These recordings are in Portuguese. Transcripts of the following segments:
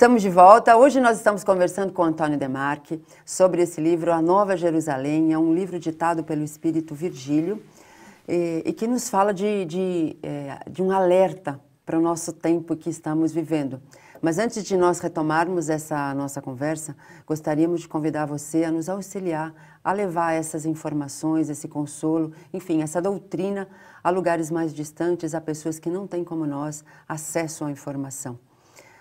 Estamos de volta. Hoje nós estamos conversando com Antônio Demarque sobre esse livro A Nova Jerusalém. É um livro ditado pelo espírito Virgílio e, e que nos fala de, de, é, de um alerta para o nosso tempo que estamos vivendo. Mas antes de nós retomarmos essa nossa conversa, gostaríamos de convidar você a nos auxiliar a levar essas informações, esse consolo, enfim, essa doutrina a lugares mais distantes, a pessoas que não têm como nós acesso à informação.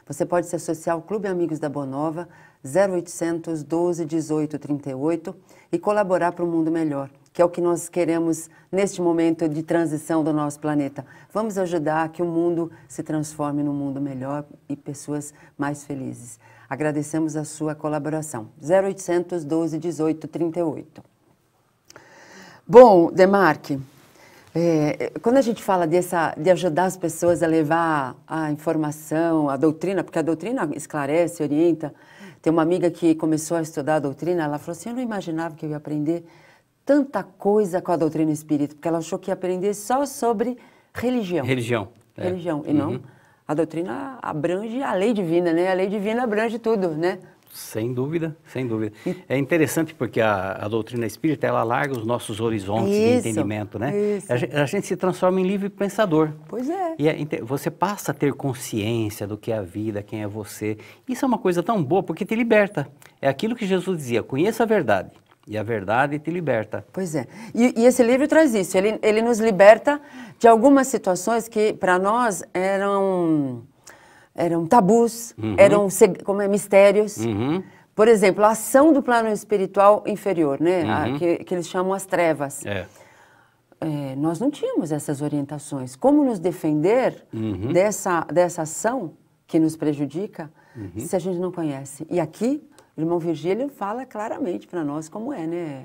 Você pode se associar ao Clube Amigos da Bonova 0800 12 18 38 e colaborar para um mundo melhor, que é o que nós queremos neste momento de transição do nosso planeta. Vamos ajudar que o mundo se transforme num mundo melhor e pessoas mais felizes. Agradecemos a sua colaboração. 0800 12 18 38. Bom, Demarque, é, quando a gente fala dessa, de ajudar as pessoas a levar a informação, a doutrina, porque a doutrina esclarece, orienta. Tem uma amiga que começou a estudar a doutrina, ela falou assim: Eu não imaginava que eu ia aprender tanta coisa com a doutrina espírita, porque ela achou que ia aprender só sobre religião. Religião. É. Religião, e uhum. não. A doutrina abrange a lei divina, né? A lei divina abrange tudo, né? Sem dúvida, sem dúvida. É interessante porque a, a doutrina espírita, ela larga os nossos horizontes isso, de entendimento, né? A, gente, a, gente se transforma em livre pensador. Pois é. E é, você passa a ter consciência do que é a vida, quem é você. Isso é uma coisa tão boa porque te liberta. É aquilo que Jesus dizia, conheça a verdade. E a verdade te liberta. Pois é. E, e esse livro traz isso. Ele, ele nos liberta de algumas situações que, para nós, eram eram tabus, uhum. eram como é, mistérios. Uhum. Por exemplo, a ação do plano espiritual inferior, né? Uhum. A, que, que, eles chamam as trevas. É. É, nós não tínhamos essas orientações. Como nos defender uhum. dessa, dessa ação que nos prejudica uhum. se a gente não conhece? E aqui, o irmão Virgílio fala claramente para nós como é, né?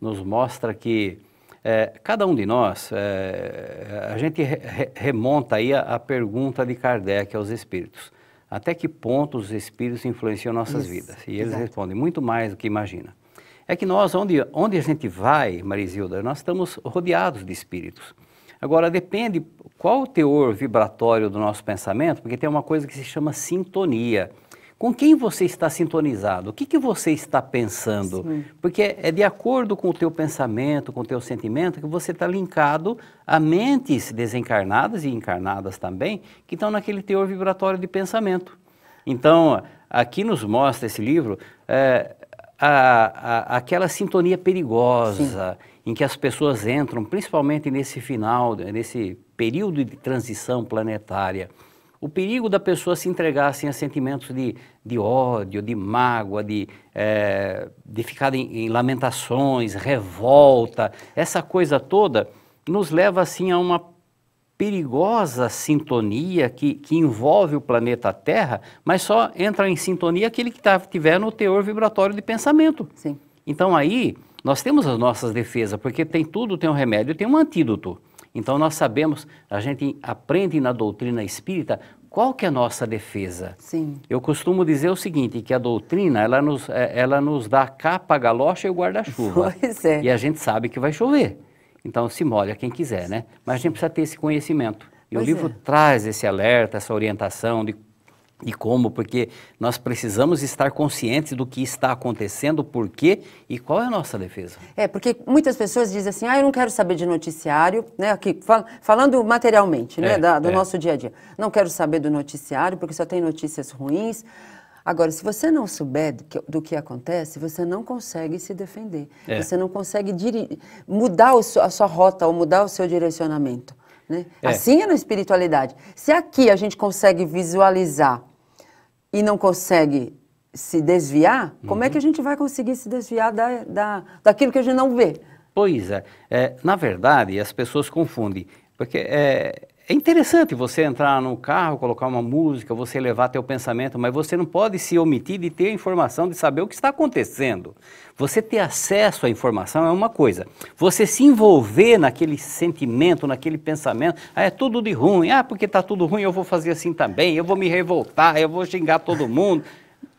Nos mostra que é, cada um de nós, é, a gente re, remonta aí a, a, pergunta de Kardec aos espíritos. Até que ponto os espíritos influenciam nossas Isso, vidas? E eles exato. respondem muito mais do que imagina. É que nós, onde, onde a gente vai, Marisilda, nós estamos rodeados de espíritos. Agora, depende qual o teor vibratório do nosso pensamento, porque tem uma coisa que se chama sintonia com quem você está sintonizado, o que, que você está pensando. Sim. Porque é de acordo com o teu pensamento, com o teu sentimento, que você está linkado a mentes desencarnadas e encarnadas também, que estão naquele teor vibratório de pensamento. Então, aqui nos mostra esse livro é, a, a, aquela sintonia perigosa Sim. em que as pessoas entram, principalmente nesse final, nesse período de transição planetária o perigo da pessoa se entregar assim, a sentimentos de, de ódio, de mágoa, de, é, de ficar em, em, lamentações, revolta, essa coisa toda nos leva assim a uma perigosa sintonia que, que envolve o planeta Terra, mas só entra em sintonia aquele que tá, tiver no teor vibratório de pensamento. Sim. Então aí nós temos as nossas defesas, porque tem tudo, tem um remédio, tem um antídoto. Então nós sabemos, a gente aprende na doutrina espírita qual que é a nossa defesa. Sim. Eu costumo dizer o seguinte, que a doutrina, ela nos, é, ela nos dá a capa, a galocha e o guarda-chuva. Pois é. E a gente sabe que vai chover. Então se molha quem quiser, né? Mas a gente precisa ter esse conhecimento. E pois o livro é. traz esse alerta, essa orientação de e como? Porque nós precisamos estar conscientes do que está acontecendo, por quê e qual é a nossa defesa. É, porque muitas pessoas dizem assim, ah, eu não quero saber de noticiário, né, aqui, fal falando materialmente, né, é, da, do é. nosso dia a dia. Não quero saber do noticiário porque só tem notícias ruins. Agora, se você não souber do que, do que acontece, você não consegue se defender. É. Você não consegue mudar a sua rota ou mudar o seu direcionamento. Né? É. Assim é na espiritualidade. Se aqui a gente consegue visualizar e não consegue se desviar, uhum. como é que uhum. a gente vai conseguir se desviar da, da, daquilo que a gente não vê? Pois é. é na verdade, as pessoas confundem. Porque é, é interessante você entrar no carro, colocar uma música, você levar teu pensamento, mas você não pode se omitir de ter informação, de saber o que está acontecendo. Você ter acesso à informação é uma coisa. Você se envolver naquele sentimento, naquele pensamento, ah, é tudo de ruim, ah, porque está tudo ruim, eu vou fazer assim também, eu vou me revoltar, eu vou xingar todo mundo.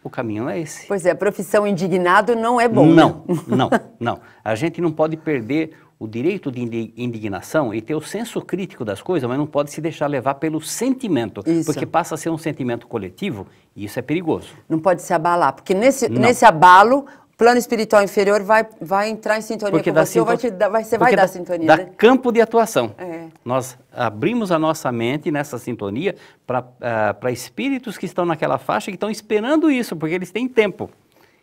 O caminho é esse. Pois é, a profissão indignado não é bom. Não, né? não, não. A gente não pode perder o direito de indignação e ter o senso crítico das coisas, mas não pode se deixar levar pelo sentimento, isso. porque passa a ser um sentimento coletivo e isso é perigoso. Não pode se abalar, porque nesse, nesse abalo plano espiritual inferior vai, vai entrar em sintonia porque com você, sinto... vai te, vai, você vai dar sintonia. Dá né? campo de atuação. É. Nós abrimos a nossa mente nessa sintonia para uh, ah, espíritos que estão naquela faixa, que estão esperando isso, porque eles têm tempo.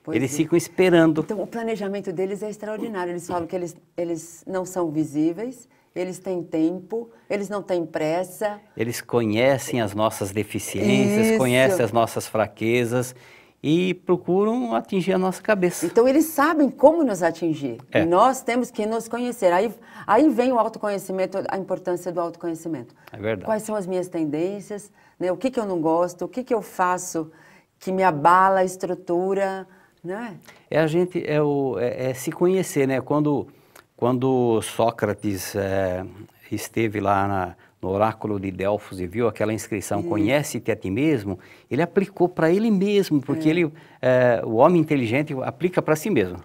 Pois eles é. ficam esperando. Então, o planejamento deles é extraordinário. Eles falam que eles, eles não são visíveis, eles têm tempo, eles não têm pressa. Eles conhecem as nossas deficiências, Isso. conhecem as nossas fraquezas e procuram atingir a nossa cabeça. Então, eles sabem como nos atingir. É. Nós temos que nos conhecer. Aí, aí vem o autoconhecimento, a importância do autoconhecimento. É verdade. Quais são as minhas tendências, né? o que, que eu não gosto, o que, que eu faço que me abala a estrutura né? É a gente é, o, é, é se conhecer, né? Quando quando Sócrates é, esteve lá na, no oráculo de Delfos e viu aquela inscrição conhece-te a ti mesmo, ele aplicou para ele mesmo, porque é. ele é, o homem inteligente aplica para si mesmo.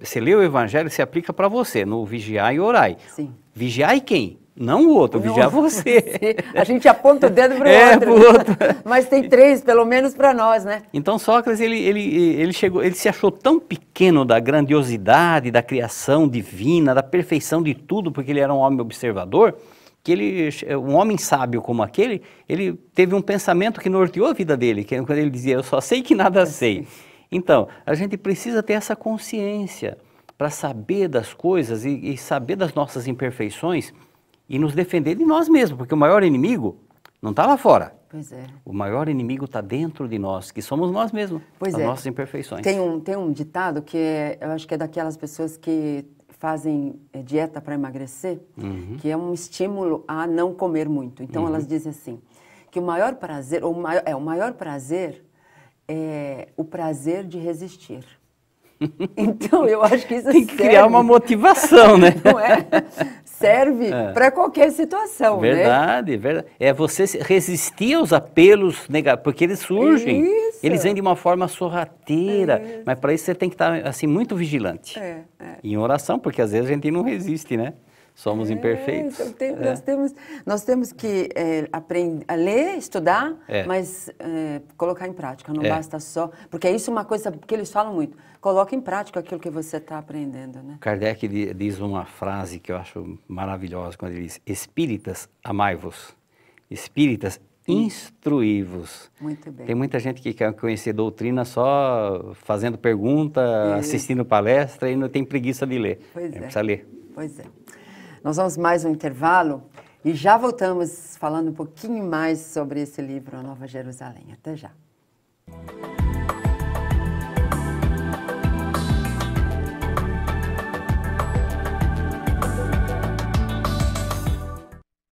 Você lê o Evangelho, você aplica para você, no vigiar e orai. Sim. Vigiar e quem? Não o outro, vigiar você. a gente aponta o dedo para o é, outro. outro. Mas tem três, pelo menos para nós, né? Então Sócrates, ele, ele, ele, chegou, ele se achou tão pequeno da grandiosidade, da criação divina, da perfeição de tudo, porque ele era um homem observador, que ele, um homem sábio como aquele, ele teve um pensamento que norteou a vida dele, que é quando ele dizia, eu só sei que nada sei. Então, a gente precisa ter essa consciência para saber das coisas e, e saber das nossas imperfeições, e nos defender de nós mesmos, porque o maior inimigo não está lá fora. Pois é. O maior inimigo está dentro de nós, que somos nós mesmos, pois as é. nossas imperfeições. Tem um, tem um ditado que é, eu acho que é daquelas pessoas que fazem eh, dieta para emagrecer, uhum. que é um estímulo a não comer muito. Então uhum. elas dizem assim, que o maior prazer, ou maior, é, o maior prazer é o prazer de resistir. Então, eu acho que isso é Tem que serve. criar uma motivação, né? Não é? serve é. para qualquer situação, né? verdade, né? Verdade, É você resistir aos apelos negativos, porque eles surgem. Isso. Eles vêm de uma forma sorrateira, é. mas para isso você tem que estar assim muito vigilante. É, é. Em oração, porque às vezes a gente não resiste, né? somos é, imperfeitos. Então tem, é. nós, temos, nós temos que é, eh, aprender a ler, estudar, é. mas eh, colocar em prática. Não é. basta só. Porque isso é uma coisa que eles falam muito. Coloque em prática aquilo que você está aprendendo. Né? Kardec diz uma frase que eu acho maravilhosa quando ele diz: Espíritas, amai-vos. Espíritas, hum. instruí-vos. Muito bem. Tem muita gente que quer conhecer doutrina só fazendo pergunta, assistindo palestra e não tem preguiça de ler. Pois é. é. Precisa ler. Pois é. Nós vamos mais um intervalo e já voltamos falando um pouquinho mais sobre esse livro, A Nova Jerusalém. Até já.